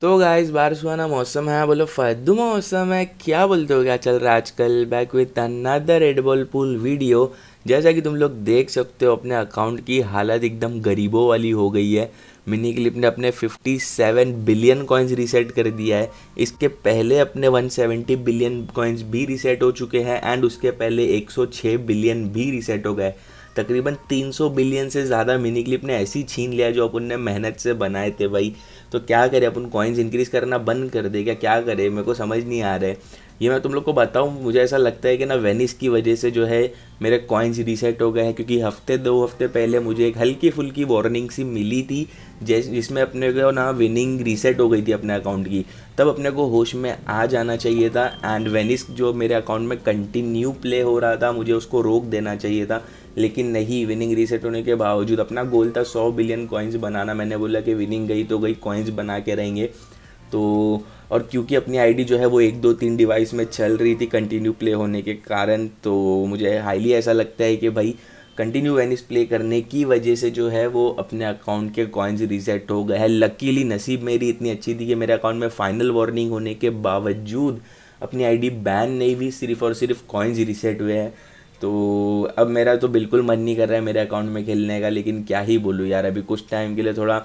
तो गाइस बारिश ना मौसम है बोलो फायदू मौसम है क्या बोलते हो क्या चल रहा है आजकल back with another red ball pull video जैसा कि तुम लोग देख सकते हो अपने अकाउंट की हालत एकदम गरीबों वाली हो गई है मिनी क्लिप ने अपने 57 बिलियन कॉइन्स रीसेट कर दिया है इसके पहले अपने 170 बिलियन कॉइन्स भी रीसेट हो चुके हैं एंड उसके पहले 106 बिलियन भी रीसेट हो गए तकरीबन 300 बिलियन से ज़्यादा मिनी क्लिप ने ऐसी छीन लिया जो अपन ने मेहनत से बनाए थे भाई तो क्या करें अपन कॉइन्स इंक्रीज़ करना बंद कर दे क्या क्या करें मेरे को समझ नहीं आ रहा है ये मैं तुम लोग को बताऊँ मुझे ऐसा लगता है कि ना वेनिस की वजह से जो है मेरे कॉइन्स रीसेट हो गए हैं क्योंकि हफ्ते दो हफ्ते पहले मुझे एक हल्की फुल्की वार्निंग सी मिली थी जैस जिसमें अपने को ना विनिंग रीसेट हो गई थी अपने अकाउंट की तब अपने को होश में आ जाना चाहिए था एंड वेनिस जो मेरे अकाउंट में कंटिन्यू प्ले हो रहा था मुझे उसको रोक देना चाहिए था लेकिन नहीं विनिंग रीसेट होने के बावजूद अपना गोल था सौ बिलियन कॉइन्स बनाना मैंने बोला कि विनिंग गई तो गई कॉइन्स बना के रहेंगे तो और क्योंकि अपनी आईडी जो है वो एक दो तीन डिवाइस में चल रही थी कंटिन्यू प्ले होने के कारण तो मुझे हाईली ऐसा लगता है कि भाई कंटिन्यू वेनिस प्ले करने की वजह से जो है वो अपने अकाउंट के कॉइन्स रीसेट हो गए हैं लकीली नसीब मेरी इतनी अच्छी थी कि मेरे अकाउंट में फाइनल वार्निंग होने के बावजूद अपनी आईडी बैन नहीं हुई सिर्फ और सिर्फ कॉइन्स रीसेट हुए हैं तो अब मेरा तो बिल्कुल मन नहीं कर रहा है मेरे अकाउंट में खेलने का लेकिन क्या ही बोलूँ यार अभी कुछ टाइम के लिए थोड़ा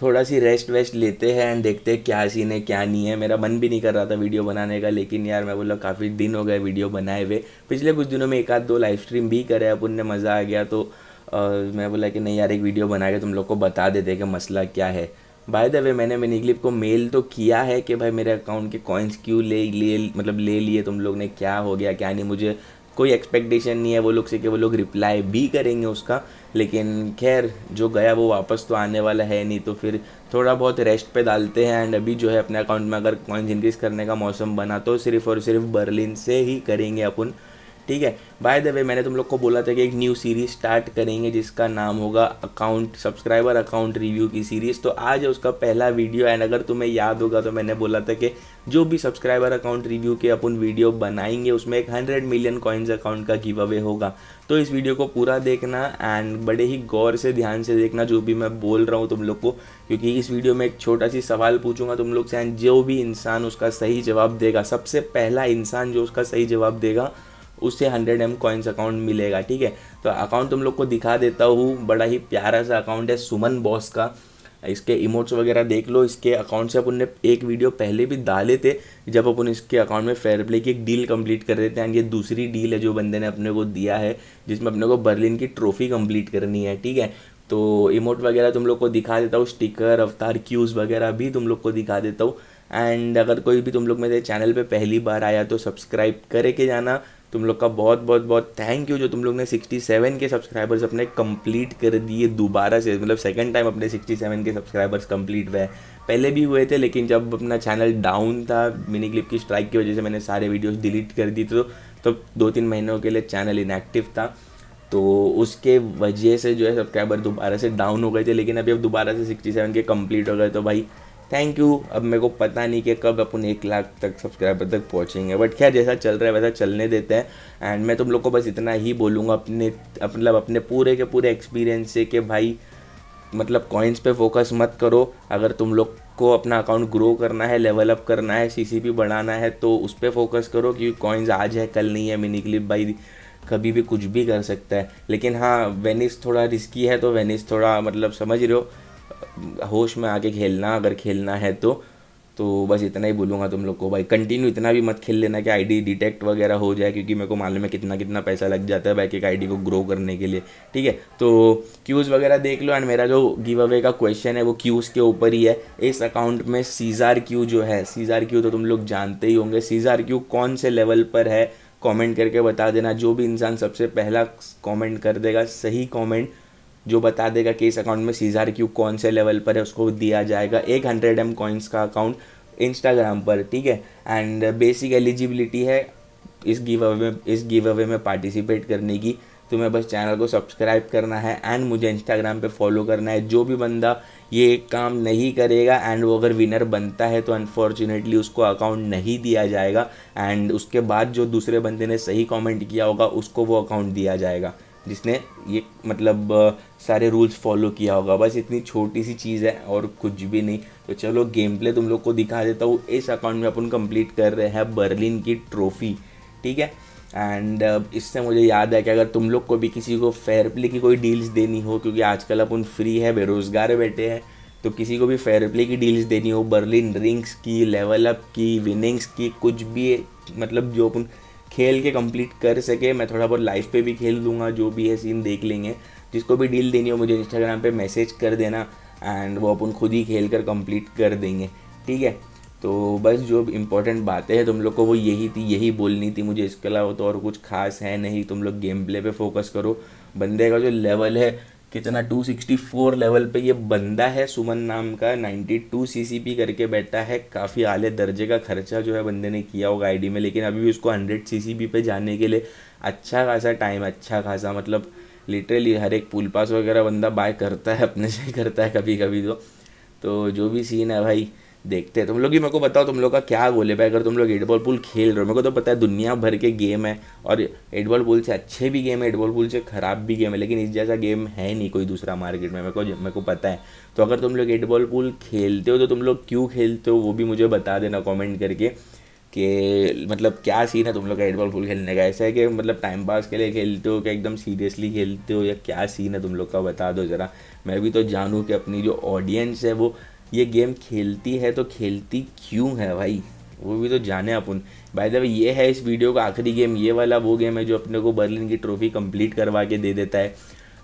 थोड़ा सी रेस्ट वेस्ट लेते हैं एंड देखते हैं क्या सीन है क्या नहीं है मेरा मन भी नहीं कर रहा था वीडियो बनाने का लेकिन यार मैं बोला काफ़ी दिन हो गए वीडियो बनाए हुए पिछले कुछ दिनों में एक आध दो लाइव स्ट्रीम भी करे अपन ने मज़ा आ गया तो आ, मैं बोला कि नहीं यार एक वीडियो बना के तुम लोग को बता देते कि मसला क्या है बाय द वे मैंने क्लिप को मेल तो किया है कि भाई मेरे अकाउंट के कॉइन्स क्यों ले लिए मतलब ले लिए तुम लोग ने क्या हो गया क्या नहीं मुझे कोई एक्सपेक्टेशन नहीं है वो लोग से कि वो लोग रिप्लाई भी करेंगे उसका लेकिन खैर जो गया वो वापस तो आने वाला है नहीं तो फिर थोड़ा बहुत रेस्ट पे डालते हैं एंड अभी जो है अपने अकाउंट में अगर कॉइन्स इंक्रीज़ करने का मौसम बना तो सिर्फ और सिर्फ बर्लिन से ही करेंगे अपन ठीक है बाय द वे मैंने तुम लोग को बोला था कि एक न्यू सीरीज स्टार्ट करेंगे जिसका नाम होगा अकाउंट सब्सक्राइबर अकाउंट रिव्यू की सीरीज़ तो आज है उसका पहला वीडियो एंड अगर तुम्हें याद होगा तो मैंने बोला था कि जो भी सब्सक्राइबर अकाउंट रिव्यू के अपन वीडियो बनाएंगे उसमें एक हंड्रेड मिलियन कॉइन्स अकाउंट का गिव अवे होगा तो इस वीडियो को पूरा देखना एंड बड़े ही गौर से ध्यान से देखना जो भी मैं बोल रहा हूँ तुम लोग को क्योंकि इस वीडियो में एक छोटा सी सवाल पूछूंगा तुम लोग से एंड जो भी इंसान उसका सही जवाब देगा सबसे पहला इंसान जो उसका सही जवाब देगा उससे हंड्रेड एम कॉइन्स अकाउंट मिलेगा ठीक है तो अकाउंट तुम लोग को दिखा देता हूँ बड़ा ही प्यारा सा अकाउंट है सुमन बॉस का इसके इमोट्स वगैरह देख लो इसके अकाउंट से अपन ने एक वीडियो पहले भी डाले थे जब अपन इसके अकाउंट में फेयर प्ले की एक डील कंप्लीट कर रहे थे एंड ये दूसरी डील है जो बंदे ने अपने को दिया है जिसमें अपने को बर्लिन की ट्रॉफी कंप्लीट करनी है ठीक है तो इमोट वगैरह तुम लोग को दिखा देता हूँ स्टिकर अवतार क्यूज़ वगैरह भी तुम लोग को दिखा देता हूँ एंड अगर कोई भी तुम लोग मेरे चैनल पर पहली बार आया तो सब्सक्राइब करके जाना तुम लोग का बहुत बहुत बहुत थैंक यू जो तुम लोग ने 67 के सब्सक्राइबर्स अपने कंप्लीट कर दिए दोबारा से मतलब सेकंड टाइम अपने 67 के सब्सक्राइबर्स कंप्लीट हुए पहले भी हुए थे लेकिन जब अपना चैनल डाउन था मिनी क्लिप की स्ट्राइक की वजह से मैंने सारे वीडियोज डिलीट कर दी तो तो दो तीन महीनों के लिए चैनल इनएक्टिव था तो उसके वजह से जो है सब्सक्राइबर दोबारा से डाउन हो गए थे लेकिन अभी अब दोबारा से 67 के कंप्लीट हो गए तो भाई थैंक यू अब मेरे को पता नहीं कि कब अपन एक लाख तक सब्सक्राइबर तक पहुँचेंगे बट क्या जैसा चल रहा है वैसा चलने देते हैं एंड मैं तुम लोग को बस इतना ही बोलूँगा अपने मतलब अपने पूरे के पूरे एक्सपीरियंस से कि भाई मतलब कॉइन्स पे फोकस मत करो अगर तुम लोग को अपना अकाउंट ग्रो करना है लेवल अप करना है सी बढ़ाना है तो उस पर फोकस करो क्योंकि कॉइन्स आज है कल नहीं है मिनी क्लिप भाई कभी भी कुछ भी कर सकता है लेकिन हाँ वेनिस थोड़ा रिस्की है तो वेनिस थोड़ा मतलब समझ रहे हो होश में आके खेलना अगर खेलना है तो तो बस इतना ही बोलूँगा तुम लोग को भाई कंटिन्यू इतना भी मत खेल लेना कि आईडी डिटेक्ट वगैरह हो जाए क्योंकि मेरे को मालूम है कितना कितना पैसा लग जाता है भाई एक आईडी को ग्रो करने के लिए ठीक है तो क्यूज़ वगैरह देख लो एंड मेरा जो गिव अवे का क्वेश्चन है वो क्यूज़ के ऊपर ही है इस अकाउंट में सीज़ार क्यू जो है सीज़ार क्यू तो तुम लोग जानते ही होंगे सीज़ार क्यू कौन से लेवल पर है कॉमेंट करके बता देना जो भी इंसान सबसे पहला कॉमेंट कर देगा सही कॉमेंट जो बता देगा कि इस अकाउंट में सीजार क्यू कौन से लेवल पर है उसको दिया जाएगा एक हंड्रेड एम कॉइन्स का अकाउंट इंस्टाग्राम पर ठीक है एंड बेसिक एलिजिबिलिटी है इस गिव अवे में इस गिव अवे में पार्टिसिपेट करने की तुम्हें बस चैनल को सब्सक्राइब करना है एंड मुझे इंस्टाग्राम पे फॉलो करना है जो भी बंदा ये काम नहीं करेगा एंड वो अगर विनर बनता है तो अनफॉर्चुनेटली उसको अकाउंट नहीं दिया जाएगा एंड उसके बाद जो दूसरे बंदे ने सही कमेंट किया होगा उसको वो अकाउंट दिया जाएगा जिसने ये मतलब सारे रूल्स फॉलो किया होगा बस इतनी छोटी सी चीज़ है और कुछ भी नहीं तो चलो गेम प्ले तुम लोग को दिखा देता हूँ इस अकाउंट में अपन कंप्लीट कर रहे हैं बर्लिन की ट्रॉफ़ी ठीक है एंड इससे मुझे याद है कि अगर तुम लोग को भी किसी को फेयर प्ले की कोई डील्स देनी हो क्योंकि आजकल अपन फ्री है बेरोज़गार बैठे हैं तो किसी को भी फेयर प्ले की डील्स देनी हो बर्लिन रिंग्स की लेवल अप की विनिंग्स की कुछ भी मतलब जो अपन खेल के कंप्लीट कर सके मैं थोड़ा बहुत लाइफ पे भी खेल दूंगा जो भी है सीन देख लेंगे जिसको भी डील देनी हो मुझे इंस्टाग्राम पे मैसेज कर देना एंड वो अपन खुद ही खेल कर कंप्लीट कर देंगे ठीक है तो बस जो इम्पोर्टेंट बातें हैं तुम लोग को वो यही थी यही बोलनी थी मुझे इसके अलावा तो और कुछ खास है नहीं तुम लोग गेम प्ले पे फोकस करो बंदे का जो लेवल है कितना 264 लेवल पे ये बंदा है सुमन नाम का 92 सीसीपी करके बैठा है काफ़ी आले दर्जे का खर्चा जो है बंदे ने किया होगा आईडी में लेकिन अभी भी उसको 100 सीसीपी पे जाने के लिए अच्छा खासा टाइम अच्छा खासा मतलब लिटरली हर एक पुल पास वगैरह बंदा बाय करता है अपने से करता है कभी कभी तो तो जो भी सीन है भाई देखते हैं तुम लोग भी मेरे को बताओ तुम लोग का क्या है भाई अगर तुम लोग एट बॉल पुल खेल रहे हो मेरे को तो पता है दुनिया भर के गेम है और एट बॉल पुल से अच्छे भी गेम है एट बॉल पुल से ख़राब भी गेम है लेकिन इस जैसा गेम है नहीं कोई दूसरा मार्केट में मेरे को मेरे को पता है तो अगर तुम लोग एट बॉल पुल खेलते हो तो तुम लोग क्यों खेलते हो वो भी मुझे बता देना कॉमेंट करके कि मतलब क्या सीन है तुम लोग का एट बॉल पुल खेलने का ऐसा है कि मतलब टाइम पास के लिए खेलते हो क्या एकदम सीरियसली खेलते हो या क्या सीन है तुम लोग का बता दो ज़रा मैं भी तो जानूँ कि अपनी जो ऑडियंस है वो ये गेम खेलती है तो खेलती क्यों है भाई वो भी तो जाने अपन बाय द वे ये है इस वीडियो का आखिरी गेम ये वाला वो गेम है जो अपने को बर्लिन की ट्रॉफी कंप्लीट करवा के दे देता है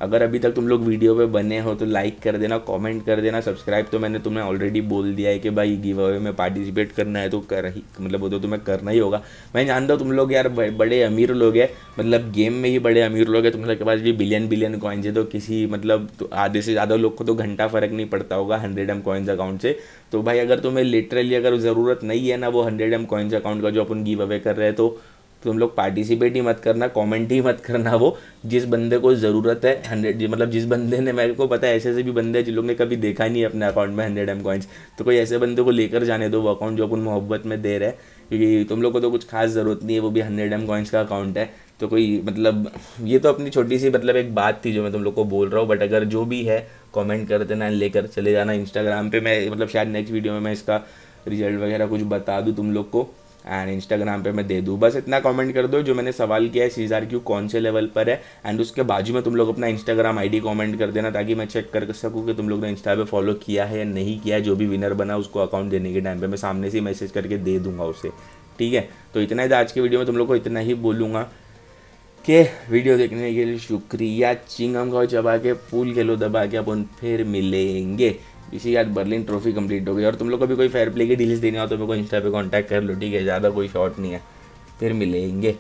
अगर अभी तक तुम लोग वीडियो पे बने हो तो लाइक कर देना कमेंट कर देना सब्सक्राइब तो मैंने तुम्हें ऑलरेडी बोल दिया है कि भाई गिव अवे में पार्टिसिपेट करना है तो कर ही मतलब वो तो तुम्हें करना ही होगा मैं जानता हूँ तुम लोग यार बड़े अमीर लोग हैं मतलब गेम में ही बड़े अमीर लोग हैं तुम लोग के पास भी बिलियन बिलियन कॉइन्स है तो किसी मतलब तो आधे से ज़्यादा लोग को तो घंटा फ़र्क नहीं पड़ता होगा हंड्रेड एम कॉइन्स अकाउंट से तो भाई अगर तुम्हें लिटरली अगर ज़रूरत नहीं है ना वो हंड्रेड एम कॉइन्स अकाउंट का जो अपन गिव अवे कर रहे हैं तो तुम लोग पार्टिसिपेट ही मत करना कमेंट ही मत करना वो जिस बंदे को ज़रूरत है हंड्रेड मतलब जिस बंदे ने मेरे को पता है ऐसे ऐसे भी बंदे हैं जिन लोग ने कभी देखा नहीं अपने अकाउंट में हंड्रेड एम कॉइन्स तो कोई ऐसे बंदे को लेकर जाने दो वो अकाउंट जो अपन मोहब्बत में दे रहे हैं क्योंकि तुम लोग को तो कुछ खास ज़रूरत नहीं है वो भी हंड्रेड एम कॉइन्स का अकाउंट है तो कोई मतलब ये तो अपनी छोटी सी मतलब एक बात थी जो मैं तुम लोग को बोल रहा हूँ बट अगर जो भी है कमेंट कर देना लेकर चले जाना इंस्टाग्राम पे मैं मतलब शायद नेक्स्ट वीडियो में मैं इसका रिजल्ट वगैरह कुछ बता दूँ तुम लोग को एंड इंस्टाग्राम पे मैं दे दूँ बस इतना कमेंट कर दो जो मैंने सवाल किया है सीज़ार क्यू कौन से लेवल पर है एंड उसके बाजू में तुम लोग अपना इंस्टाग्राम आईडी कमेंट कर देना ताकि मैं चेक कर सकूँ कि तुम लोग ने इंस्टा पे फॉलो किया है या नहीं किया है जो भी विनर बना उसको अकाउंट देने के टाइम पर मैं सामने से मैसेज करके दे दूंगा उसे ठीक है तो इतना ही था आज के वीडियो में तुम लोग को इतना ही बोलूँगा कि वीडियो देखने के लिए शुक्रिया चिंगम गाँव चबा के फूल खेलो दबा के अपन फिर मिलेंगे इसी याद बर्लिन ट्रॉफी कंप्लीट हो गई और तुम लोग को भी कोई फेयर प्ले की डील्स देनी हो तो मेरे को इंस्टा पे कांटेक्ट कर लो ठीक है ज़्यादा कोई शॉर्ट नहीं है फिर मिलेंगे